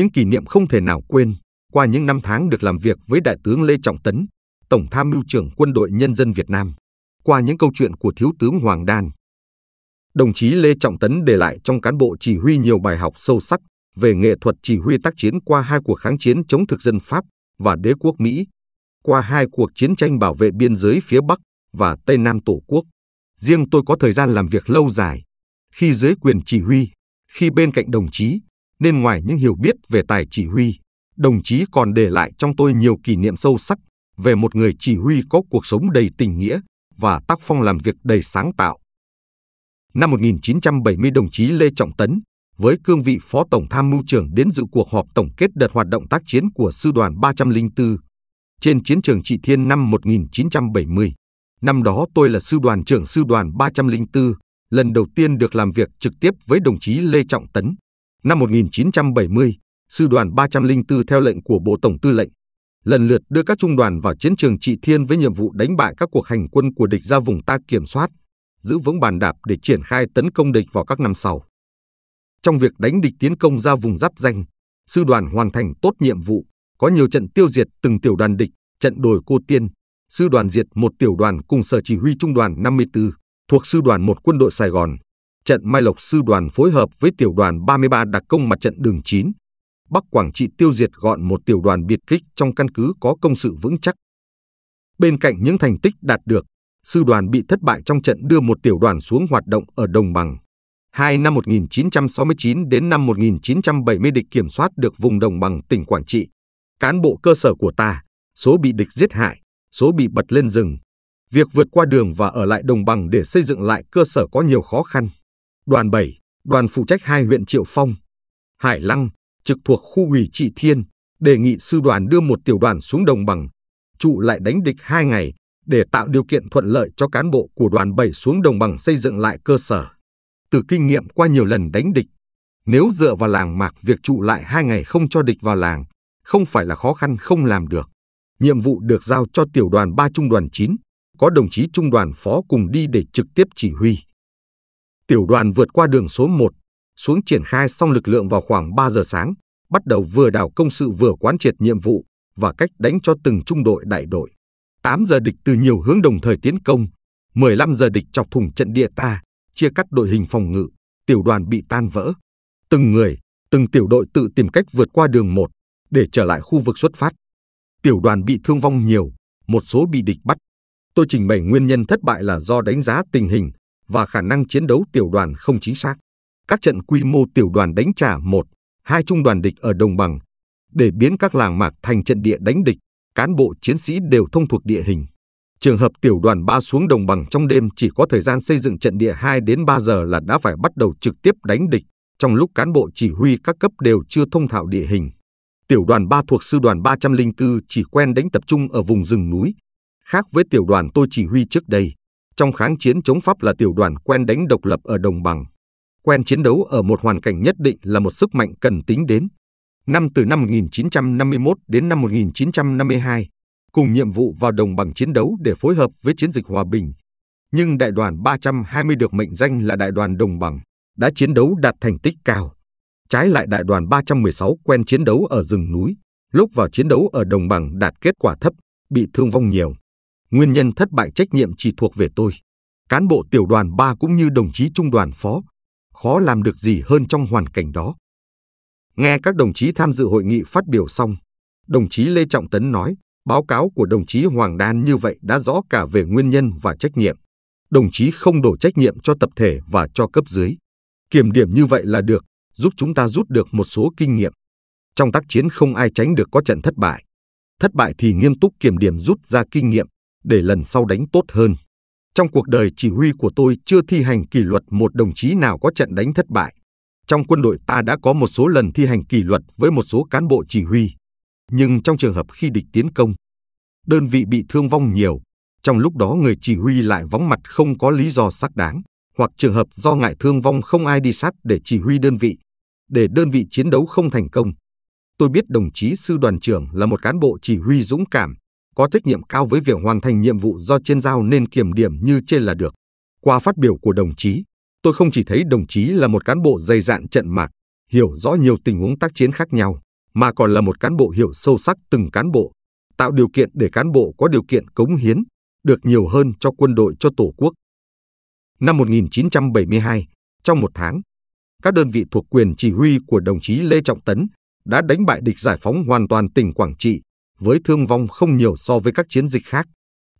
những kỷ niệm không thể nào quên qua những năm tháng được làm việc với Đại tướng Lê Trọng Tấn, Tổng tham mưu trưởng Quân đội Nhân dân Việt Nam, qua những câu chuyện của Thiếu tướng Hoàng Đan. Đồng chí Lê Trọng Tấn để lại trong cán bộ chỉ huy nhiều bài học sâu sắc về nghệ thuật chỉ huy tác chiến qua hai cuộc kháng chiến chống thực dân Pháp và đế quốc Mỹ, qua hai cuộc chiến tranh bảo vệ biên giới phía Bắc và Tây Nam Tổ quốc. Riêng tôi có thời gian làm việc lâu dài, khi dưới quyền chỉ huy, khi bên cạnh đồng chí, nên ngoài những hiểu biết về tài chỉ huy, đồng chí còn để lại trong tôi nhiều kỷ niệm sâu sắc về một người chỉ huy có cuộc sống đầy tình nghĩa và tác phong làm việc đầy sáng tạo. Năm 1970, đồng chí Lê Trọng Tấn với cương vị Phó Tổng Tham mưu trưởng đến dự cuộc họp tổng kết đợt hoạt động tác chiến của Sư đoàn 304 trên chiến trường Trị Thiên năm 1970. Năm đó tôi là sư đoàn trưởng sư đoàn 304, lần đầu tiên được làm việc trực tiếp với đồng chí Lê Trọng Tấn. Năm 1970, sư đoàn 304 theo lệnh của Bộ Tổng Tư lệnh lần lượt đưa các trung đoàn vào chiến trường Trị Thiên với nhiệm vụ đánh bại các cuộc hành quân của địch ra vùng ta kiểm soát, giữ vững bàn đạp để triển khai tấn công địch vào các năm sau. Trong việc đánh địch tiến công ra vùng giáp danh, sư đoàn hoàn thành tốt nhiệm vụ, có nhiều trận tiêu diệt từng tiểu đoàn địch, trận đồi Cô Tiên, sư đoàn diệt một tiểu đoàn cùng sở chỉ huy trung đoàn 54 thuộc sư đoàn một quân đội Sài Gòn trận Mai Lộc Sư đoàn phối hợp với tiểu đoàn 33 đặc công mặt trận đường 9. Bắc Quảng Trị tiêu diệt gọn một tiểu đoàn biệt kích trong căn cứ có công sự vững chắc. Bên cạnh những thành tích đạt được, sư đoàn bị thất bại trong trận đưa một tiểu đoàn xuống hoạt động ở Đồng Bằng. Hai năm 1969 đến năm 1970 địch kiểm soát được vùng Đồng Bằng tỉnh Quảng Trị. Cán bộ cơ sở của ta, số bị địch giết hại, số bị bật lên rừng. Việc vượt qua đường và ở lại Đồng Bằng để xây dựng lại cơ sở có nhiều khó khăn. Đoàn 7, đoàn phụ trách hai huyện Triệu Phong, Hải Lăng, trực thuộc khu ủy Trị Thiên, đề nghị sư đoàn đưa một tiểu đoàn xuống đồng bằng, trụ lại đánh địch hai ngày để tạo điều kiện thuận lợi cho cán bộ của đoàn 7 xuống đồng bằng xây dựng lại cơ sở. Từ kinh nghiệm qua nhiều lần đánh địch, nếu dựa vào làng mạc việc trụ lại hai ngày không cho địch vào làng, không phải là khó khăn không làm được. Nhiệm vụ được giao cho tiểu đoàn 3 trung đoàn 9, có đồng chí trung đoàn phó cùng đi để trực tiếp chỉ huy. Tiểu đoàn vượt qua đường số 1, xuống triển khai xong lực lượng vào khoảng 3 giờ sáng, bắt đầu vừa đảo công sự vừa quán triệt nhiệm vụ và cách đánh cho từng trung đội đại đội. 8 giờ địch từ nhiều hướng đồng thời tiến công, 15 giờ địch chọc thủng trận địa ta, chia cắt đội hình phòng ngự, tiểu đoàn bị tan vỡ. Từng người, từng tiểu đội tự tìm cách vượt qua đường 1 để trở lại khu vực xuất phát. Tiểu đoàn bị thương vong nhiều, một số bị địch bắt. Tôi trình bày nguyên nhân thất bại là do đánh giá tình hình và khả năng chiến đấu tiểu đoàn không chính xác. Các trận quy mô tiểu đoàn đánh trả một, hai trung đoàn địch ở đồng bằng để biến các làng mạc thành trận địa đánh địch, cán bộ chiến sĩ đều thông thuộc địa hình. Trường hợp tiểu đoàn 3 xuống đồng bằng trong đêm chỉ có thời gian xây dựng trận địa 2 đến 3 giờ là đã phải bắt đầu trực tiếp đánh địch, trong lúc cán bộ chỉ huy các cấp đều chưa thông thạo địa hình. Tiểu đoàn 3 thuộc sư đoàn 304 chỉ quen đánh tập trung ở vùng rừng núi, khác với tiểu đoàn tôi chỉ huy trước đây trong kháng chiến chống Pháp là tiểu đoàn quen đánh độc lập ở đồng bằng. Quen chiến đấu ở một hoàn cảnh nhất định là một sức mạnh cần tính đến. Năm từ năm 1951 đến năm 1952, cùng nhiệm vụ vào đồng bằng chiến đấu để phối hợp với chiến dịch hòa bình. Nhưng đại đoàn 320 được mệnh danh là đại đoàn đồng bằng, đã chiến đấu đạt thành tích cao. Trái lại đại đoàn 316 quen chiến đấu ở rừng núi, lúc vào chiến đấu ở đồng bằng đạt kết quả thấp, bị thương vong nhiều. Nguyên nhân thất bại trách nhiệm chỉ thuộc về tôi. Cán bộ tiểu đoàn 3 cũng như đồng chí trung đoàn phó, khó làm được gì hơn trong hoàn cảnh đó. Nghe các đồng chí tham dự hội nghị phát biểu xong, đồng chí Lê Trọng Tấn nói, báo cáo của đồng chí Hoàng Đan như vậy đã rõ cả về nguyên nhân và trách nhiệm. Đồng chí không đổ trách nhiệm cho tập thể và cho cấp dưới. Kiểm điểm như vậy là được, giúp chúng ta rút được một số kinh nghiệm. Trong tác chiến không ai tránh được có trận thất bại. Thất bại thì nghiêm túc kiểm điểm rút ra kinh nghiệm, để lần sau đánh tốt hơn. Trong cuộc đời chỉ huy của tôi chưa thi hành kỷ luật một đồng chí nào có trận đánh thất bại. Trong quân đội ta đã có một số lần thi hành kỷ luật với một số cán bộ chỉ huy. Nhưng trong trường hợp khi địch tiến công, đơn vị bị thương vong nhiều, trong lúc đó người chỉ huy lại vắng mặt không có lý do xác đáng, hoặc trường hợp do ngại thương vong không ai đi sát để chỉ huy đơn vị, để đơn vị chiến đấu không thành công. Tôi biết đồng chí sư đoàn trưởng là một cán bộ chỉ huy dũng cảm, có trách nhiệm cao với việc hoàn thành nhiệm vụ do trên giao nên kiểm điểm như trên là được. Qua phát biểu của đồng chí, tôi không chỉ thấy đồng chí là một cán bộ dày dạn trận mạc, hiểu rõ nhiều tình huống tác chiến khác nhau, mà còn là một cán bộ hiểu sâu sắc từng cán bộ, tạo điều kiện để cán bộ có điều kiện cống hiến, được nhiều hơn cho quân đội cho Tổ quốc. Năm 1972, trong một tháng, các đơn vị thuộc quyền chỉ huy của đồng chí Lê Trọng Tấn đã đánh bại địch giải phóng hoàn toàn tỉnh Quảng Trị với thương vong không nhiều so với các chiến dịch khác.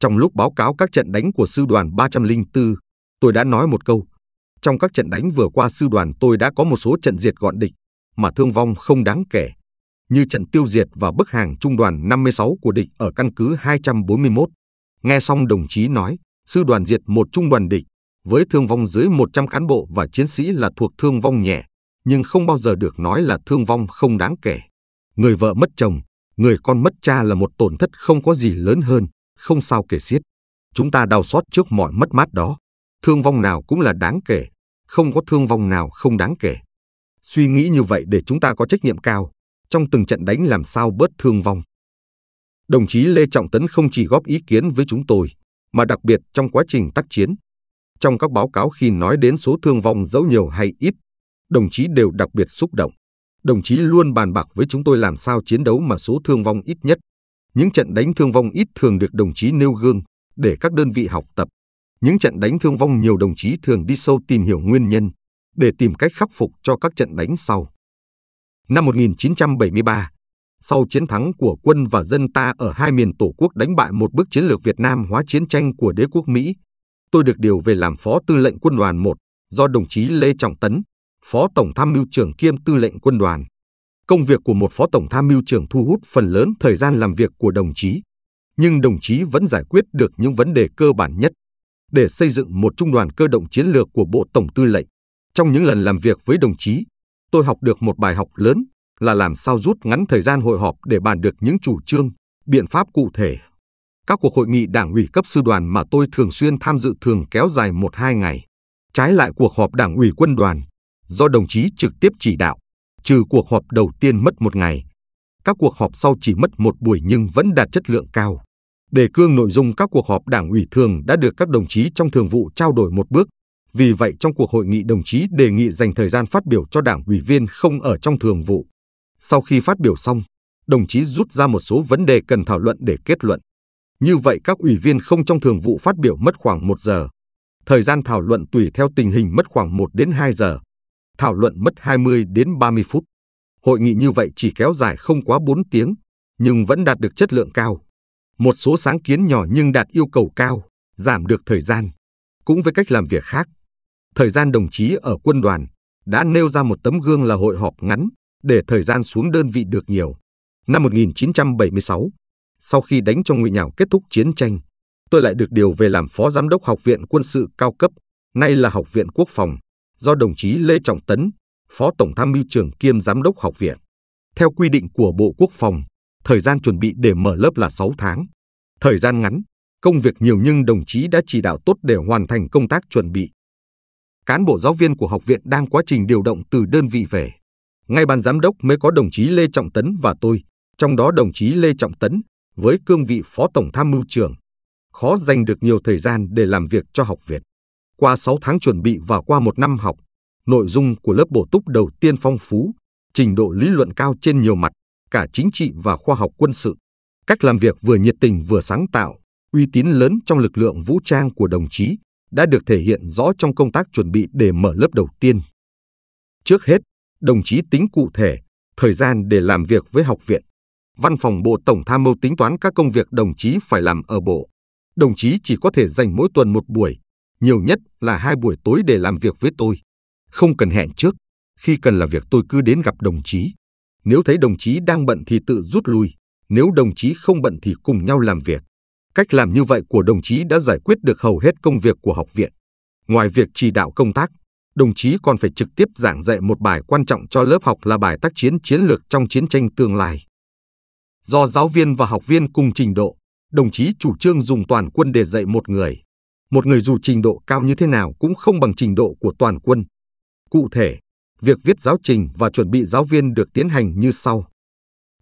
Trong lúc báo cáo các trận đánh của sư đoàn 304, tôi đã nói một câu. Trong các trận đánh vừa qua sư đoàn tôi đã có một số trận diệt gọn địch, mà thương vong không đáng kể, như trận tiêu diệt và bức hàng trung đoàn 56 của địch ở căn cứ 241. Nghe xong đồng chí nói, sư đoàn diệt một trung đoàn địch, với thương vong dưới 100 cán bộ và chiến sĩ là thuộc thương vong nhẹ, nhưng không bao giờ được nói là thương vong không đáng kể. Người vợ mất chồng, Người con mất cha là một tổn thất không có gì lớn hơn, không sao kể xiết. Chúng ta đau xót trước mọi mất mát đó. Thương vong nào cũng là đáng kể, không có thương vong nào không đáng kể. Suy nghĩ như vậy để chúng ta có trách nhiệm cao, trong từng trận đánh làm sao bớt thương vong. Đồng chí Lê Trọng Tấn không chỉ góp ý kiến với chúng tôi, mà đặc biệt trong quá trình tác chiến. Trong các báo cáo khi nói đến số thương vong dẫu nhiều hay ít, đồng chí đều đặc biệt xúc động đồng chí luôn bàn bạc với chúng tôi làm sao chiến đấu mà số thương vong ít nhất. Những trận đánh thương vong ít thường được đồng chí nêu gương để các đơn vị học tập. Những trận đánh thương vong nhiều đồng chí thường đi sâu tìm hiểu nguyên nhân để tìm cách khắc phục cho các trận đánh sau. Năm 1973, sau chiến thắng của quân và dân ta ở hai miền Tổ quốc đánh bại một bước chiến lược Việt Nam hóa chiến tranh của đế quốc Mỹ, tôi được điều về làm phó tư lệnh quân đoàn 1 do đồng chí Lê Trọng Tấn, Phó Tổng Tham mưu trưởng kiêm tư lệnh quân đoàn. Công việc của một Phó Tổng Tham mưu trưởng thu hút phần lớn thời gian làm việc của đồng chí, nhưng đồng chí vẫn giải quyết được những vấn đề cơ bản nhất để xây dựng một trung đoàn cơ động chiến lược của Bộ Tổng Tư lệnh. Trong những lần làm việc với đồng chí, tôi học được một bài học lớn là làm sao rút ngắn thời gian hội họp để bàn được những chủ trương, biện pháp cụ thể. Các cuộc hội nghị đảng ủy cấp sư đoàn mà tôi thường xuyên tham dự thường kéo dài một hai ngày. Trái lại cuộc họp đảng ủy quân đoàn, do đồng chí trực tiếp chỉ đạo, trừ cuộc họp đầu tiên mất một ngày. Các cuộc họp sau chỉ mất một buổi nhưng vẫn đạt chất lượng cao. Đề cương nội dung các cuộc họp đảng ủy thường đã được các đồng chí trong thường vụ trao đổi một bước. Vì vậy trong cuộc hội nghị đồng chí đề nghị dành thời gian phát biểu cho đảng ủy viên không ở trong thường vụ. Sau khi phát biểu xong, đồng chí rút ra một số vấn đề cần thảo luận để kết luận. Như vậy các ủy viên không trong thường vụ phát biểu mất khoảng 1 giờ. Thời gian thảo luận tùy theo tình hình mất khoảng 1 đến 2 giờ thảo luận mất 20 đến 30 phút. Hội nghị như vậy chỉ kéo dài không quá 4 tiếng, nhưng vẫn đạt được chất lượng cao. Một số sáng kiến nhỏ nhưng đạt yêu cầu cao, giảm được thời gian. Cũng với cách làm việc khác, thời gian đồng chí ở quân đoàn đã nêu ra một tấm gương là hội họp ngắn để thời gian xuống đơn vị được nhiều. Năm 1976, sau khi đánh cho Ngụy nhào kết thúc chiến tranh, tôi lại được điều về làm phó giám đốc học viện quân sự cao cấp, nay là học viện quốc phòng do đồng chí Lê Trọng Tấn, Phó Tổng tham mưu trưởng kiêm Giám đốc học viện. Theo quy định của Bộ Quốc phòng, thời gian chuẩn bị để mở lớp là 6 tháng. Thời gian ngắn, công việc nhiều nhưng đồng chí đã chỉ đạo tốt để hoàn thành công tác chuẩn bị. Cán bộ giáo viên của học viện đang quá trình điều động từ đơn vị về. Ngay ban giám đốc mới có đồng chí Lê Trọng Tấn và tôi, trong đó đồng chí Lê Trọng Tấn với cương vị Phó Tổng tham mưu trưởng, khó dành được nhiều thời gian để làm việc cho học viện. Qua 6 tháng chuẩn bị và qua một năm học, nội dung của lớp bổ túc đầu tiên phong phú, trình độ lý luận cao trên nhiều mặt, cả chính trị và khoa học quân sự. Cách làm việc vừa nhiệt tình vừa sáng tạo, uy tín lớn trong lực lượng vũ trang của đồng chí đã được thể hiện rõ trong công tác chuẩn bị để mở lớp đầu tiên. Trước hết, đồng chí tính cụ thể thời gian để làm việc với học viện. Văn phòng Bộ Tổng tham mưu tính toán các công việc đồng chí phải làm ở bộ. Đồng chí chỉ có thể dành mỗi tuần một buổi, nhiều nhất là hai buổi tối để làm việc với tôi. Không cần hẹn trước, khi cần làm việc tôi cứ đến gặp đồng chí. Nếu thấy đồng chí đang bận thì tự rút lui, nếu đồng chí không bận thì cùng nhau làm việc. Cách làm như vậy của đồng chí đã giải quyết được hầu hết công việc của học viện. Ngoài việc chỉ đạo công tác, đồng chí còn phải trực tiếp giảng dạy một bài quan trọng cho lớp học là bài tác chiến chiến lược trong chiến tranh tương lai. Do giáo viên và học viên cùng trình độ, đồng chí chủ trương dùng toàn quân để dạy một người một người dù trình độ cao như thế nào cũng không bằng trình độ của toàn quân. Cụ thể, việc viết giáo trình và chuẩn bị giáo viên được tiến hành như sau.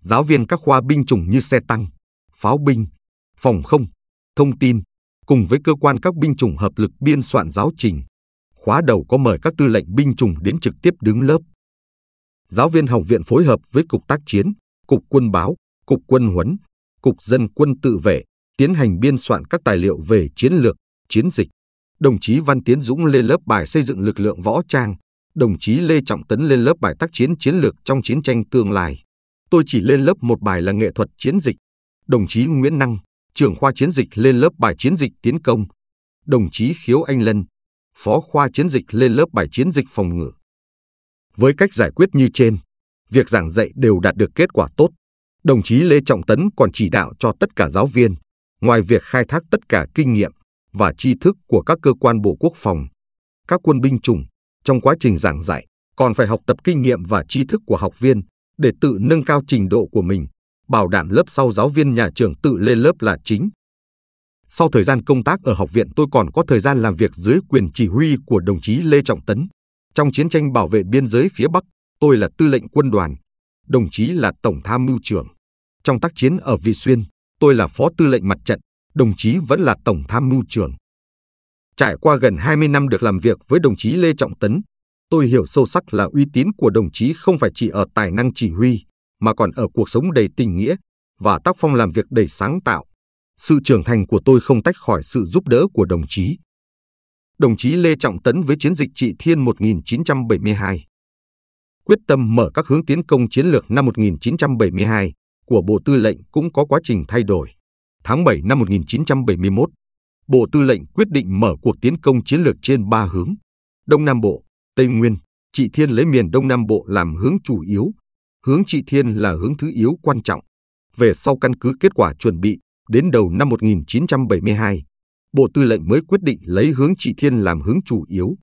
Giáo viên các khoa binh chủng như xe tăng, pháo binh, phòng không, thông tin, cùng với cơ quan các binh chủng hợp lực biên soạn giáo trình. Khóa đầu có mời các tư lệnh binh chủng đến trực tiếp đứng lớp. Giáo viên học viện phối hợp với Cục tác chiến, Cục quân báo, Cục quân huấn, Cục dân quân tự vệ, tiến hành biên soạn các tài liệu về chiến lược, chiến dịch. Đồng chí Văn Tiến Dũng lên lớp bài xây dựng lực lượng võ trang, đồng chí Lê Trọng Tấn lên lớp bài tác chiến chiến lược trong chiến tranh tương lai. Tôi chỉ lên lớp một bài là nghệ thuật chiến dịch. Đồng chí Nguyễn Năng, trưởng khoa chiến dịch lên lớp bài chiến dịch tiến công. Đồng chí Khiếu Anh Lân, phó khoa chiến dịch lên lớp bài chiến dịch phòng ngự. Với cách giải quyết như trên, việc giảng dạy đều đạt được kết quả tốt. Đồng chí Lê Trọng Tấn còn chỉ đạo cho tất cả giáo viên, ngoài việc khai thác tất cả kinh nghiệm, và tri thức của các cơ quan Bộ Quốc phòng. Các quân binh chủng, trong quá trình giảng dạy, còn phải học tập kinh nghiệm và tri thức của học viên để tự nâng cao trình độ của mình, bảo đảm lớp sau giáo viên nhà trường tự lên lớp là chính. Sau thời gian công tác ở học viện tôi còn có thời gian làm việc dưới quyền chỉ huy của đồng chí Lê Trọng Tấn. Trong chiến tranh bảo vệ biên giới phía Bắc, tôi là tư lệnh quân đoàn, đồng chí là tổng tham mưu trưởng. Trong tác chiến ở Vị Xuyên, tôi là phó tư lệnh mặt trận đồng chí vẫn là Tổng Tham mưu trưởng. Trải qua gần 20 năm được làm việc với đồng chí Lê Trọng Tấn, tôi hiểu sâu sắc là uy tín của đồng chí không phải chỉ ở tài năng chỉ huy, mà còn ở cuộc sống đầy tình nghĩa và tác phong làm việc đầy sáng tạo. Sự trưởng thành của tôi không tách khỏi sự giúp đỡ của đồng chí. Đồng chí Lê Trọng Tấn với chiến dịch Trị Thiên 1972 quyết tâm mở các hướng tiến công chiến lược năm 1972 của Bộ Tư lệnh cũng có quá trình thay đổi tháng 7 năm 1971, Bộ Tư lệnh quyết định mở cuộc tiến công chiến lược trên ba hướng: Đông Nam Bộ, Tây Nguyên, Trị Thiên lấy miền Đông Nam Bộ làm hướng chủ yếu, hướng Trị Thiên là hướng thứ yếu quan trọng. Về sau căn cứ kết quả chuẩn bị, đến đầu năm 1972, Bộ Tư lệnh mới quyết định lấy hướng Trị Thiên làm hướng chủ yếu.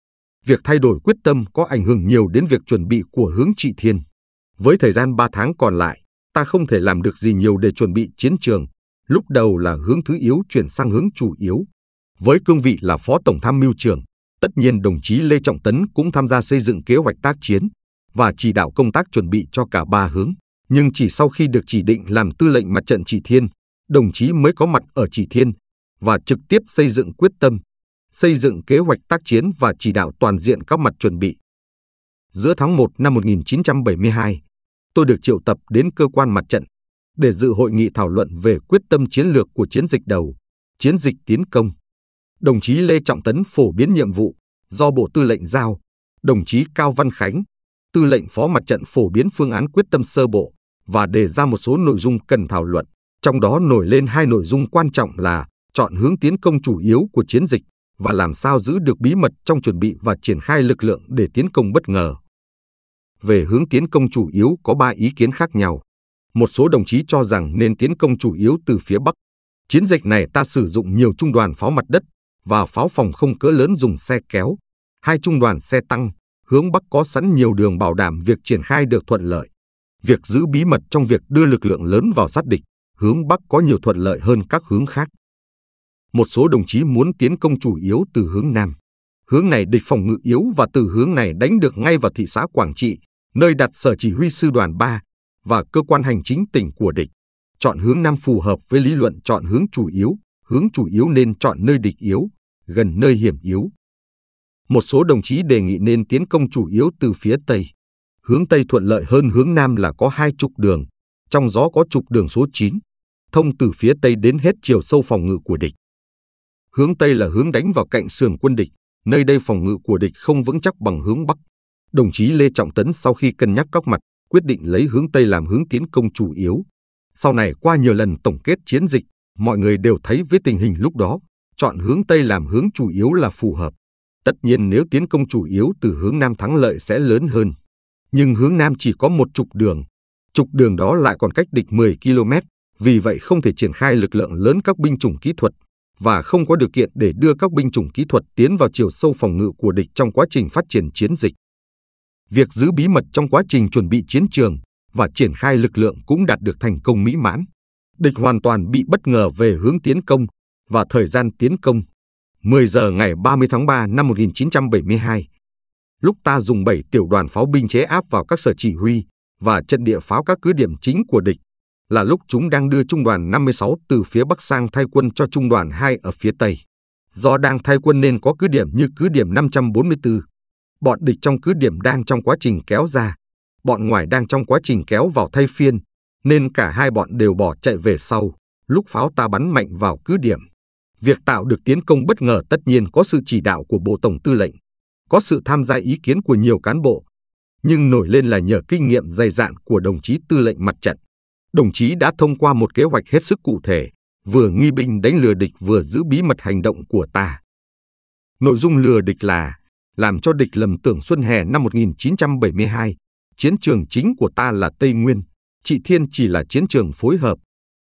Việc thay đổi quyết tâm có ảnh hưởng nhiều đến việc chuẩn bị của hướng Trị Thiên. Với thời gian 3 tháng còn lại, ta không thể làm được gì nhiều để chuẩn bị chiến trường, lúc đầu là hướng thứ yếu chuyển sang hướng chủ yếu. Với cương vị là Phó Tổng tham mưu trưởng, tất nhiên đồng chí Lê Trọng Tấn cũng tham gia xây dựng kế hoạch tác chiến và chỉ đạo công tác chuẩn bị cho cả ba hướng. Nhưng chỉ sau khi được chỉ định làm tư lệnh mặt trận Chỉ Thiên, đồng chí mới có mặt ở Chỉ Thiên và trực tiếp xây dựng quyết tâm, xây dựng kế hoạch tác chiến và chỉ đạo toàn diện các mặt chuẩn bị. Giữa tháng 1 năm 1972, tôi được triệu tập đến cơ quan mặt trận để dự hội nghị thảo luận về quyết tâm chiến lược của chiến dịch đầu, chiến dịch tiến công. Đồng chí Lê Trọng Tấn phổ biến nhiệm vụ do Bộ Tư lệnh giao, đồng chí Cao Văn Khánh, Tư lệnh Phó Mặt trận phổ biến phương án quyết tâm sơ bộ và đề ra một số nội dung cần thảo luận, trong đó nổi lên hai nội dung quan trọng là chọn hướng tiến công chủ yếu của chiến dịch và làm sao giữ được bí mật trong chuẩn bị và triển khai lực lượng để tiến công bất ngờ. Về hướng tiến công chủ yếu có ba ý kiến khác nhau một số đồng chí cho rằng nên tiến công chủ yếu từ phía Bắc. Chiến dịch này ta sử dụng nhiều trung đoàn pháo mặt đất và pháo phòng không cỡ lớn dùng xe kéo, hai trung đoàn xe tăng, hướng Bắc có sẵn nhiều đường bảo đảm việc triển khai được thuận lợi. Việc giữ bí mật trong việc đưa lực lượng lớn vào sát địch, hướng Bắc có nhiều thuận lợi hơn các hướng khác. Một số đồng chí muốn tiến công chủ yếu từ hướng Nam. Hướng này địch phòng ngự yếu và từ hướng này đánh được ngay vào thị xã Quảng Trị, nơi đặt sở chỉ huy sư đoàn 3, và cơ quan hành chính tỉnh của địch. Chọn hướng Nam phù hợp với lý luận chọn hướng chủ yếu, hướng chủ yếu nên chọn nơi địch yếu, gần nơi hiểm yếu. Một số đồng chí đề nghị nên tiến công chủ yếu từ phía Tây. Hướng Tây thuận lợi hơn hướng Nam là có hai trục đường, trong gió có trục đường số 9, thông từ phía Tây đến hết chiều sâu phòng ngự của địch. Hướng Tây là hướng đánh vào cạnh sườn quân địch, nơi đây phòng ngự của địch không vững chắc bằng hướng Bắc. Đồng chí Lê Trọng Tấn sau khi cân nhắc các mặt quyết định lấy hướng Tây làm hướng tiến công chủ yếu. Sau này qua nhiều lần tổng kết chiến dịch, mọi người đều thấy với tình hình lúc đó, chọn hướng Tây làm hướng chủ yếu là phù hợp. Tất nhiên nếu tiến công chủ yếu từ hướng Nam thắng lợi sẽ lớn hơn. Nhưng hướng Nam chỉ có một trục đường. Trục đường đó lại còn cách địch 10 km, vì vậy không thể triển khai lực lượng lớn các binh chủng kỹ thuật và không có điều kiện để đưa các binh chủng kỹ thuật tiến vào chiều sâu phòng ngự của địch trong quá trình phát triển chiến dịch. Việc giữ bí mật trong quá trình chuẩn bị chiến trường và triển khai lực lượng cũng đạt được thành công mỹ mãn. Địch hoàn toàn bị bất ngờ về hướng tiến công và thời gian tiến công. 10 giờ ngày 30 tháng 3 năm 1972, lúc ta dùng 7 tiểu đoàn pháo binh chế áp vào các sở chỉ huy và trận địa pháo các cứ điểm chính của địch, là lúc chúng đang đưa trung đoàn 56 từ phía Bắc sang thay quân cho trung đoàn 2 ở phía Tây. Do đang thay quân nên có cứ điểm như cứ điểm 544, Bọn địch trong cứ điểm đang trong quá trình kéo ra, bọn ngoài đang trong quá trình kéo vào thay phiên, nên cả hai bọn đều bỏ chạy về sau, lúc pháo ta bắn mạnh vào cứ điểm. Việc tạo được tiến công bất ngờ tất nhiên có sự chỉ đạo của Bộ Tổng Tư lệnh, có sự tham gia ý kiến của nhiều cán bộ, nhưng nổi lên là nhờ kinh nghiệm dày dạn của đồng chí tư lệnh mặt trận. Đồng chí đã thông qua một kế hoạch hết sức cụ thể, vừa nghi binh đánh lừa địch vừa giữ bí mật hành động của ta. Nội dung lừa địch là làm cho địch lầm tưởng xuân hè năm 1972, chiến trường chính của ta là Tây Nguyên, Trị Thiên chỉ là chiến trường phối hợp.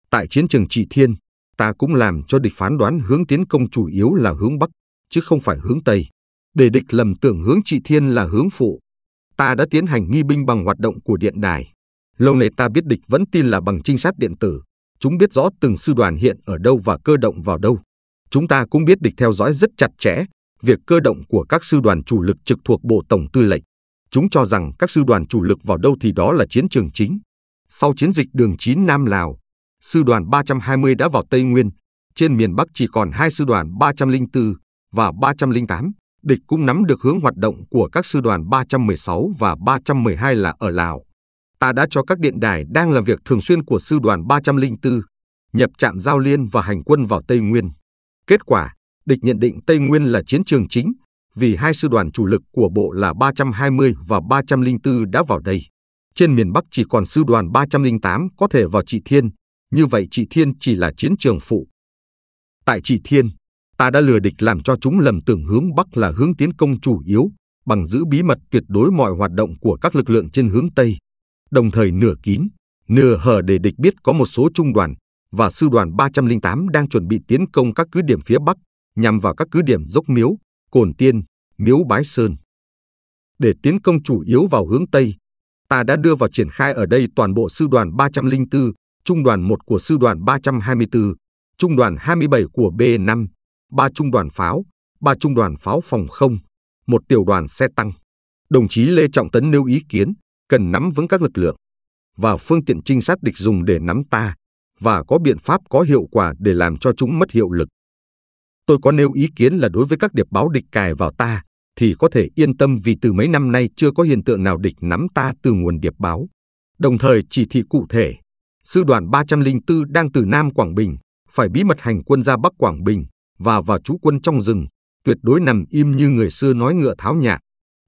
Tại chiến trường Trị Thiên, ta cũng làm cho địch phán đoán hướng tiến công chủ yếu là hướng Bắc, chứ không phải hướng Tây. Để địch lầm tưởng hướng Trị Thiên là hướng phụ, ta đã tiến hành nghi binh bằng hoạt động của điện đài. Lâu nay ta biết địch vẫn tin là bằng trinh sát điện tử. Chúng biết rõ từng sư đoàn hiện ở đâu và cơ động vào đâu. Chúng ta cũng biết địch theo dõi rất chặt chẽ, việc cơ động của các sư đoàn chủ lực trực thuộc Bộ Tổng Tư lệnh. Chúng cho rằng các sư đoàn chủ lực vào đâu thì đó là chiến trường chính. Sau chiến dịch đường 9 Nam Lào, sư đoàn 320 đã vào Tây Nguyên, trên miền Bắc chỉ còn hai sư đoàn 304 và 308. Địch cũng nắm được hướng hoạt động của các sư đoàn 316 và 312 là ở Lào. Ta đã cho các điện đài đang làm việc thường xuyên của sư đoàn 304 nhập trạm giao liên và hành quân vào Tây Nguyên. Kết quả, địch nhận định Tây Nguyên là chiến trường chính, vì hai sư đoàn chủ lực của bộ là 320 và 304 đã vào đây. Trên miền Bắc chỉ còn sư đoàn 308 có thể vào Trị Thiên, như vậy Trị Thiên chỉ là chiến trường phụ. Tại Trị Thiên, ta đã lừa địch làm cho chúng lầm tưởng hướng Bắc là hướng tiến công chủ yếu, bằng giữ bí mật tuyệt đối mọi hoạt động của các lực lượng trên hướng Tây, đồng thời nửa kín, nửa hở để địch biết có một số trung đoàn và sư đoàn 308 đang chuẩn bị tiến công các cứ điểm phía Bắc nhằm vào các cứ điểm dốc miếu, cồn tiên, miếu bái sơn. Để tiến công chủ yếu vào hướng Tây, ta đã đưa vào triển khai ở đây toàn bộ sư đoàn 304, trung đoàn 1 của sư đoàn 324, trung đoàn 27 của B5, ba trung đoàn pháo, ba trung đoàn pháo phòng không, một tiểu đoàn xe tăng. Đồng chí Lê Trọng Tấn nêu ý kiến cần nắm vững các lực lượng và phương tiện trinh sát địch dùng để nắm ta và có biện pháp có hiệu quả để làm cho chúng mất hiệu lực. Tôi có nêu ý kiến là đối với các điệp báo địch cài vào ta, thì có thể yên tâm vì từ mấy năm nay chưa có hiện tượng nào địch nắm ta từ nguồn điệp báo. Đồng thời chỉ thị cụ thể, sư đoàn 304 đang từ Nam Quảng Bình, phải bí mật hành quân ra Bắc Quảng Bình và vào trú quân trong rừng, tuyệt đối nằm im như người xưa nói ngựa tháo nhạc,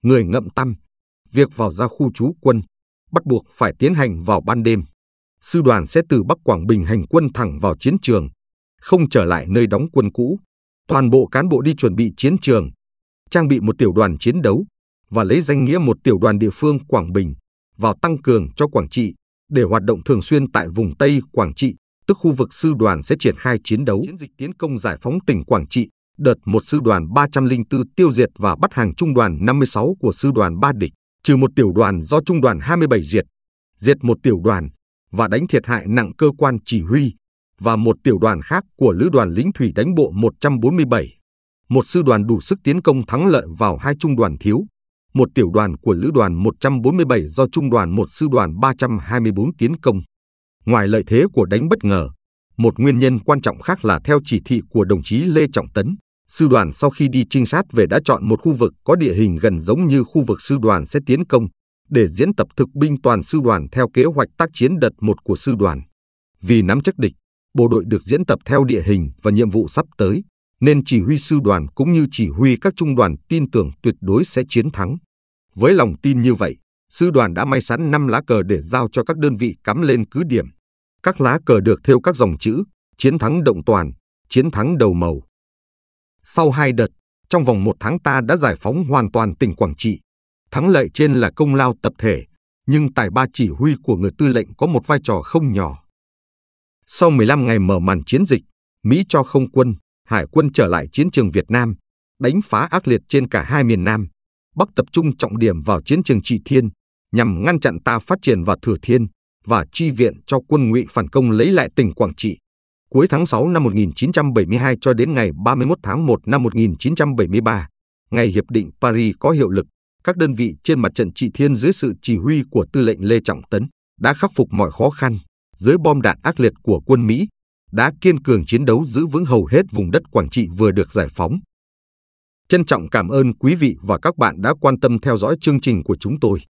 người ngậm tâm. Việc vào ra khu trú quân, bắt buộc phải tiến hành vào ban đêm. Sư đoàn sẽ từ Bắc Quảng Bình hành quân thẳng vào chiến trường, không trở lại nơi đóng quân cũ toàn bộ cán bộ đi chuẩn bị chiến trường, trang bị một tiểu đoàn chiến đấu và lấy danh nghĩa một tiểu đoàn địa phương Quảng Bình vào tăng cường cho Quảng Trị để hoạt động thường xuyên tại vùng Tây Quảng Trị, tức khu vực sư đoàn sẽ triển khai chiến đấu. Chiến dịch tiến công giải phóng tỉnh Quảng Trị, đợt một sư đoàn 304 tiêu diệt và bắt hàng trung đoàn 56 của sư đoàn 3 địch, trừ một tiểu đoàn do trung đoàn 27 diệt, diệt một tiểu đoàn và đánh thiệt hại nặng cơ quan chỉ huy, và một tiểu đoàn khác của Lữ đoàn lính thủy đánh bộ 147. Một sư đoàn đủ sức tiến công thắng lợi vào hai trung đoàn thiếu. Một tiểu đoàn của Lữ đoàn 147 do trung đoàn một sư đoàn 324 tiến công. Ngoài lợi thế của đánh bất ngờ, một nguyên nhân quan trọng khác là theo chỉ thị của đồng chí Lê Trọng Tấn, sư đoàn sau khi đi trinh sát về đã chọn một khu vực có địa hình gần giống như khu vực sư đoàn sẽ tiến công để diễn tập thực binh toàn sư đoàn theo kế hoạch tác chiến đợt 1 của sư đoàn. Vì nắm chắc địch, bộ đội được diễn tập theo địa hình và nhiệm vụ sắp tới, nên chỉ huy sư đoàn cũng như chỉ huy các trung đoàn tin tưởng tuyệt đối sẽ chiến thắng. Với lòng tin như vậy, sư đoàn đã may sẵn 5 lá cờ để giao cho các đơn vị cắm lên cứ điểm. Các lá cờ được thêu các dòng chữ, chiến thắng động toàn, chiến thắng đầu màu. Sau hai đợt, trong vòng một tháng ta đã giải phóng hoàn toàn tỉnh Quảng Trị. Thắng lợi trên là công lao tập thể, nhưng tài ba chỉ huy của người tư lệnh có một vai trò không nhỏ. Sau 15 ngày mở màn chiến dịch, Mỹ cho không quân, hải quân trở lại chiến trường Việt Nam, đánh phá ác liệt trên cả hai miền Nam. Bắc tập trung trọng điểm vào chiến trường Trị Thiên, nhằm ngăn chặn ta phát triển vào Thừa Thiên và chi viện cho quân ngụy phản công lấy lại tỉnh Quảng Trị. Cuối tháng 6 năm 1972 cho đến ngày 31 tháng 1 năm 1973, ngày Hiệp định Paris có hiệu lực, các đơn vị trên mặt trận Trị Thiên dưới sự chỉ huy của Tư lệnh Lê Trọng Tấn đã khắc phục mọi khó khăn, dưới bom đạn ác liệt của quân Mỹ, đã kiên cường chiến đấu giữ vững hầu hết vùng đất Quảng Trị vừa được giải phóng. Trân trọng cảm ơn quý vị và các bạn đã quan tâm theo dõi chương trình của chúng tôi.